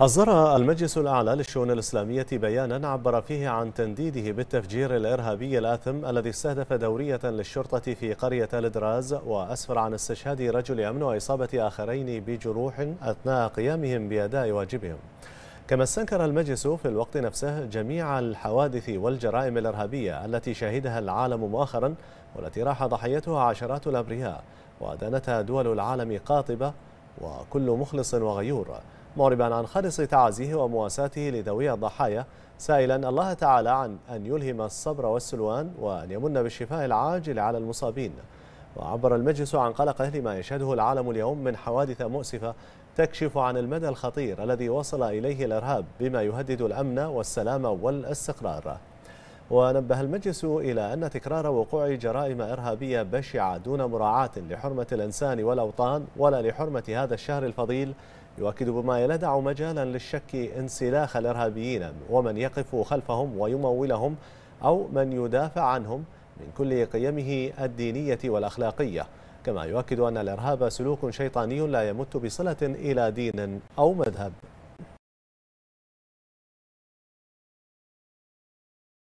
أصدر المجلس الأعلى للشؤون الإسلامية بيانا عبر فيه عن تنديده بالتفجير الإرهابي الآثم الذي استهدف دورية للشرطة في قرية الدراز وأسفر عن استشهاد رجل أمن وإصابة آخرين بجروح أثناء قيامهم بأداء واجبهم كما استنكر المجلس في الوقت نفسه جميع الحوادث والجرائم الإرهابية التي شهدها العالم مؤخرا والتي راح ضحيتها عشرات الأبرياء ودانتها دول العالم قاطبة وكل مخلص وغيور معربا عن خالص تعازيه ومواساته لذوي الضحايا سائلا الله تعالى عن أن يلهم الصبر والسلوان وأن يمن بالشفاء العاجل على المصابين وعبر المجلس عن قلق أهل ما يشهده العالم اليوم من حوادث مؤسفة تكشف عن المدى الخطير الذي وصل إليه الإرهاب بما يهدد الأمن والسلام والاستقرار ونبه المجلس إلى أن تكرار وقوع جرائم إرهابية بشعة دون مراعاة لحرمة الإنسان والأوطان ولا لحرمة هذا الشهر الفضيل يؤكد بما لا مجالا للشك انسلاخ الإرهابيين ومن يقف خلفهم ويمولهم أو من يدافع عنهم من كل قيمه الدينية والأخلاقية كما يؤكد أن الإرهاب سلوك شيطاني لا يمت بصلة إلى دين أو مذهب